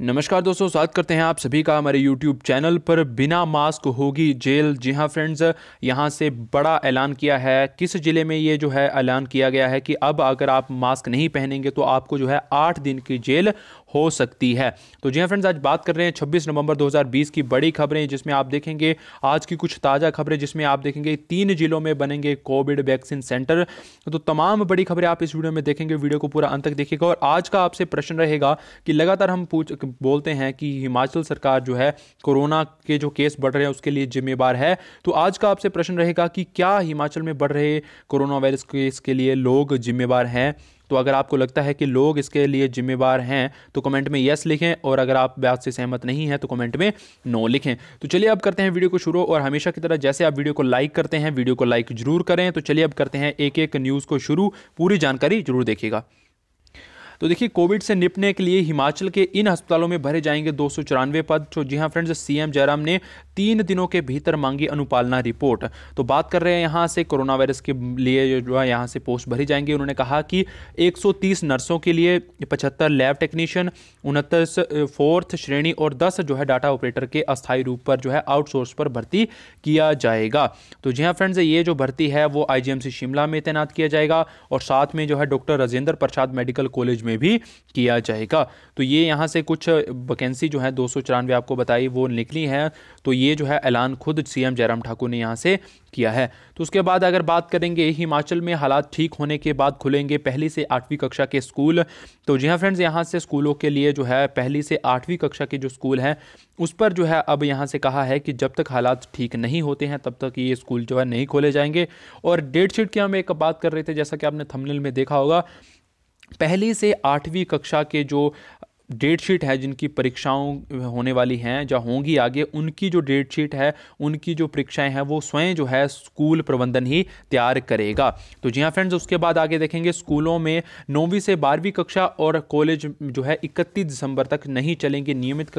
नमस्कार दोस्तों स्वागत करते हैं आप सभी का हमारे यूट्यूब चैनल पर बिना मास्क होगी जेल जी हाँ फ्रेंड्स यहाँ से बड़ा ऐलान किया है किस ज़िले में ये जो है ऐलान किया गया है कि अब अगर आप मास्क नहीं पहनेंगे तो आपको जो है आठ दिन की जेल हो सकती है तो जी हाँ फ्रेंड्स आज बात कर रहे हैं 26 नवंबर 2020 की बड़ी खबरें जिसमें आप देखेंगे आज की कुछ ताज़ा खबरें जिसमें आप देखेंगे तीन जिलों में बनेंगे कोविड वैक्सीन सेंटर तो तमाम बड़ी खबरें आप इस वीडियो में देखेंगे वीडियो को पूरा अंत तक देखेगा और आज का आपसे प्रश्न रहेगा कि लगातार हम पूछ बोलते हैं कि हिमाचल सरकार जो है कोरोना के जो केस बढ़ रहे हैं उसके लिए जिम्मेवार है तो आज का आपसे प्रश्न रहेगा कि क्या हिमाचल में बढ़ रहे कोरोना वायरस केस के लिए लोग जिम्मेवार हैं तो अगर आपको लगता है कि लोग इसके लिए जिम्मेवार हैं तो कमेंट में यस लिखें और अगर आप बात से सहमत नहीं हैं तो कमेंट में नो लिखें तो चलिए अब करते हैं वीडियो को शुरू और हमेशा की तरह जैसे आप वीडियो को लाइक करते हैं वीडियो को लाइक जरूर करें तो चलिए अब करते हैं एक एक न्यूज़ को शुरू पूरी जानकारी जरूर देखिएगा तो देखिए कोविड से निपटने के लिए हिमाचल के इन अस्पतालों में भरे जाएंगे दो पद तो जी हाँ फ्रेंड्स सीएम जयराम ने तीन दिनों के भीतर मांगी अनुपालना रिपोर्ट तो बात कर रहे हैं यहाँ से कोरोना वायरस के लिए जो है यहाँ से पोस्ट भरी जाएंगे उन्होंने कहा कि 130 नर्सों के लिए 75 लैब टेक्नीशियन उनहत्तर फोर्थ श्रेणी और 10 जो है डाटा ऑपरेटर के अस्थायी रूप पर जो है आउटसोर्स पर भर्ती किया जाएगा तो जी हाँ फ्रेंड्स ये जो भर्ती है वो सी शिमला में तैनात किया जाएगा और साथ में जो है doctor Rajendra Prasad medical college में में भी किया जाएगा तो ये यहाँ से कुछ वैकेंसी जो है दो आपको बताई वो निकली है तो ये जो है ऐलान खुद सीएम जयराम ठाकुर ने यहाँ से किया है तो उसके बाद अगर बात करेंगे हिमाचल में हालात ठीक होने के बाद खुलेंगे पहली से आठवीं कक्षा के स्कूल तो जी हाँ फ्रेंड्स यहाँ से स्कूलों के लिए जो है पहली से आठवीं कक्षा के जो स्कूल हैं उस पर जो है अब यहाँ से कहा है कि जब तक हालात ठीक नहीं होते हैं तब तक ये स्कूल जो है नहीं खोले जाएंगे और डेट शीट की हम एक बात कर रहे थे जैसा कि आपने थमनल में देखा होगा पहली से आठवीं कक्षा के जो डेट शीट है जिनकी परीक्षाओं होने वाली हैं या होंगी आगे उनकी जो डेट शीट है उनकी जो परीक्षाएं हैं वो स्वयं जो है स्कूल प्रबंधन ही तैयार करेगा तो जी हाँ फ्रेंड्स उसके बाद आगे देखेंगे स्कूलों में नौवीं से बारहवीं कक्षा और कॉलेज जो है इकतीस दिसंबर तक नहीं चलेंगे नियमित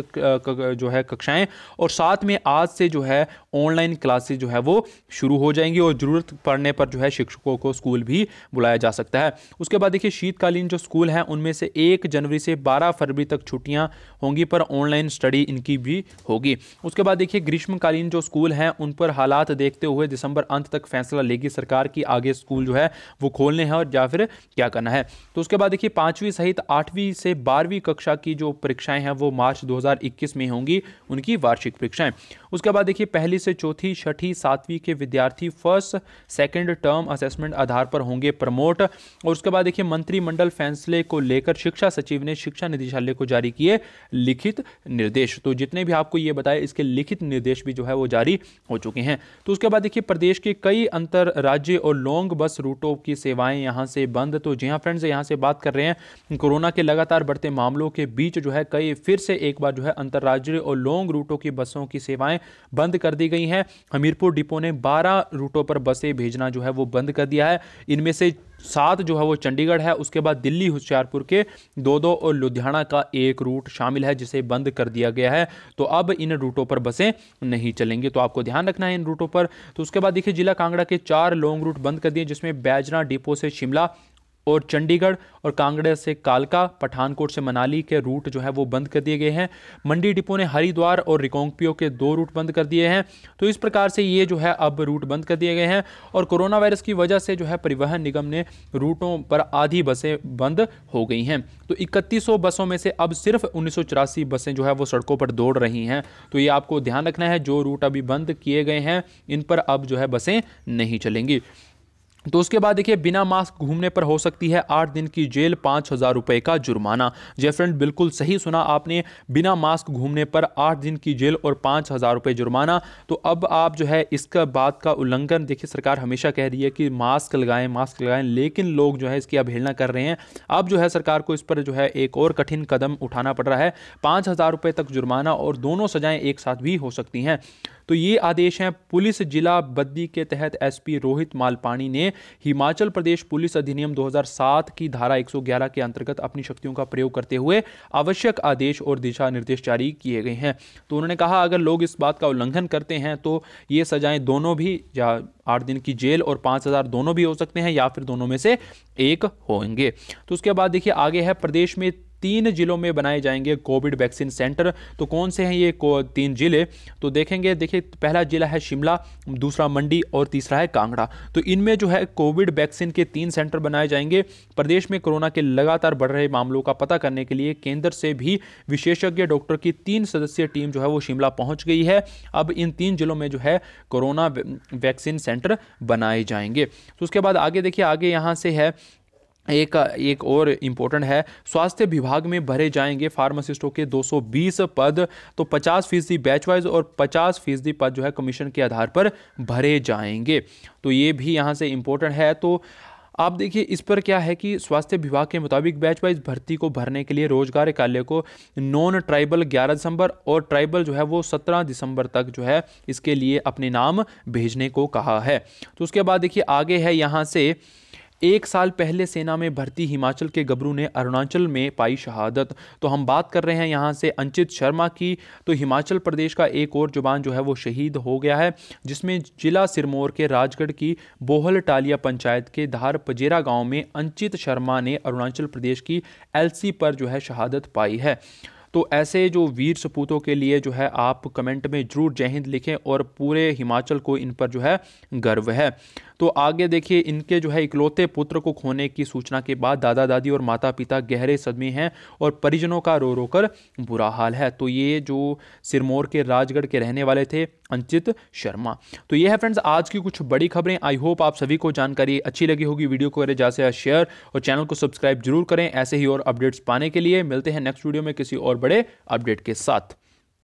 जो है कक्षाएँ और साथ में आज से जो है ऑनलाइन क्लासेज जो है वो शुरू हो जाएंगी और ज़रूरत पड़ने पर जो है शिक्षकों को स्कूल भी बुलाया जा सकता है उसके बाद देखिए शीतकालीन जो स्कूल हैं उनमें से एक जनवरी से बारह फरवरी अभी तक छुट्टियाँ होंगी पर ऑनलाइन स्टडी इनकी भी होगी उसके बाद देखिए ग्रीष्मकालीन जो स्कूल हैं उन पर हालात देखते हुए दिसंबर अंत तक फैसला लेगी सरकार की आगे स्कूल जो है वो खोलने हैं और या फिर क्या करना है तो उसके बाद देखिए पाँचवीं सहित आठवीं से बारहवीं कक्षा की जो परीक्षाएं हैं वो मार्च 2021 में होंगी उनकी वार्षिक परीक्षाएं उसके बाद देखिए पहली से चौथी छठी सातवीं के विद्यार्थी फर्स्ट सेकेंड टर्म असेसमेंट आधार पर होंगे प्रमोट और उसके बाद देखिए मंत्रिमंडल फैसले को लेकर शिक्षा सचिव ने शिक्षा निदेशालय मंत्रालय को जारी किए लिखित निर्देश तो जितने भी आपको ये बताए इसके लिखित निर्देश भी जो है वो जारी हो चुके हैं तो उसके बाद देखिए प्रदेश के कई अंतर राज्य और लॉन्ग बस रूटों की सेवाएं यहां से बंद तो जी हाँ फ्रेंड्स यहां से बात कर रहे हैं कोरोना के लगातार बढ़ते मामलों के बीच जो है कई फिर से एक बार जो है अंतर्राज्यीय और लॉन्ग रूटों की बसों की सेवाएं बंद कर दी गई हैं हमीरपुर डिपो ने 12 रूटों पर बसें भेजना जो है वो बंद कर दिया है इनमें से सात जो है वो चंडीगढ़ है उसके बाद दिल्ली होशियारपुर के दो दो और लुधियाना का एक रूट शामिल है जिसे बंद कर दिया गया है तो अब इन रूटों पर बसें नहीं चलेंगी तो आपको ध्यान रखना है इन रूटों पर तो उसके बाद देखिए जिला कांगड़ा के चार लॉन्ग रूट बंद कर दिए जिसमें बैजना डिपो से शिमला और चंडीगढ़ और कांगड़ा से कालका पठानकोट से मनाली के रूट जो है वो बंद कर दिए गए हैं मंडी डिपो ने हरिद्वार और रिकोंगपियो के दो रूट बंद कर दिए हैं तो इस प्रकार से ये जो है अब रूट बंद कर दिए गए हैं और कोरोना वायरस की वजह से जो है परिवहन निगम ने रूटों पर आधी बसें बंद हो गई हैं तो इकतीस बसों में से अब सिर्फ उन्नीस बसें जो है वो सड़कों पर दौड़ रही हैं तो ये आपको ध्यान रखना है जो रूट अभी बंद किए गए हैं इन पर अब जो है बसें नहीं चलेंगी तो उसके बाद देखिए बिना मास्क घूमने पर हो सकती है आठ दिन की जेल पाँच हज़ार रुपये का जुर्माना जय फ्रेंड बिल्कुल सही सुना आपने बिना मास्क घूमने पर आठ दिन की जेल और पाँच हज़ार रुपये जुर्माना तो अब आप जो है इसका बात का उल्लंघन देखिए सरकार हमेशा कह रही है कि मास्क लगाएं मास्क लगाएं लेकिन लोग जो है इसकी अवहेलना कर रहे हैं अब जो है सरकार को इस पर जो है एक और कठिन कदम उठाना पड़ रहा है पाँच हज़ार रुपये तक जुर्माना और दोनों सजाएँ एक साथ भी हो सकती हैं तो ये आदेश हैं पुलिस जिला बद्दी के तहत एसपी रोहित मालपाणी ने हिमाचल प्रदेश पुलिस अधिनियम 2007 की धारा 111 के अंतर्गत अपनी शक्तियों का प्रयोग करते हुए आवश्यक आदेश और दिशा निर्देश जारी किए गए हैं तो उन्होंने कहा अगर लोग इस बात का उल्लंघन करते हैं तो ये सजाएं दोनों भी या आठ दिन की जेल और पाँच हज़ार दोनों भी हो सकते हैं या फिर दोनों में से एक होंगे तो उसके बाद देखिए आगे है प्रदेश में तीन जिलों में बनाए जाएंगे कोविड वैक्सीन सेंटर तो कौन से हैं ये तीन जिले तो देखेंगे देखिए पहला जिला है शिमला दूसरा मंडी और तीसरा है कांगड़ा तो इनमें जो है कोविड वैक्सीन के तीन सेंटर बनाए जाएंगे प्रदेश में कोरोना के लगातार बढ़ रहे मामलों का पता करने के लिए केंद्र से भी विशेषज्ञ डॉक्टर की तीन सदस्यीय टीम जो है वो शिमला पहुंच गई है अब इन तीन जिलों में जो है कोरोना वैक्सीन सेंटर बनाए जाएंगे तो उसके बाद आगे देखिए आगे यहाँ से है एक एक और इम्पोर्टेंट है स्वास्थ्य विभाग में भरे जाएंगे फार्मासिस्टों के 220 पद तो 50 फीसदी बैच वाइज और 50 फीसदी पद जो है कमीशन के आधार पर भरे जाएंगे तो ये भी यहाँ से इम्पोर्टेंट है तो आप देखिए इस पर क्या है कि स्वास्थ्य विभाग के मुताबिक बैच वाइज भर्ती को भरने के लिए रोजगार कार्य को नॉन ट्राइबल 11 दिसंबर और ट्राइबल जो है वो 17 दिसंबर तक जो है इसके लिए अपने नाम भेजने को कहा है तो उसके बाद देखिए आगे है यहाँ से एक साल पहले सेना में भर्ती हिमाचल के गबरू ने अरुणाचल में पाई शहादत तो हम बात कर रहे हैं यहाँ से अंचित शर्मा की तो हिमाचल प्रदेश का एक और जुबान जो है वो शहीद हो गया है जिसमें जिला सिरमौर के राजगढ़ की बोहल टालिया पंचायत के धार पजेरा गाँव में अंचित शर्मा ने अरुणाचल प्रदेश की एल पर जो है शहादत पाई है तो ऐसे जो वीर सपूतों के लिए जो है आप कमेंट में ज़रूर जय हिंद लिखें और पूरे हिमाचल को इन पर जो है गर्व है तो आगे देखिए इनके जो है इकलौते पुत्र को खोने की सूचना के बाद दादा दादी और माता पिता गहरे सदमे हैं और परिजनों का रो रो कर बुरा हाल है तो ये जो सिरमौर के राजगढ़ के रहने वाले थे अंचित शर्मा तो ये है फ्रेंड्स आज की कुछ बड़ी खबरें आई होप आप सभी को जानकारी अच्छी लगी होगी वीडियो को करें जैसे शेयर और चैनल को सब्सक्राइब जरूर करें ऐसे ही और अपडेट्स पाने के लिए मिलते हैं नेक्स्ट वीडियो में किसी और बड़े अपडेट के साथ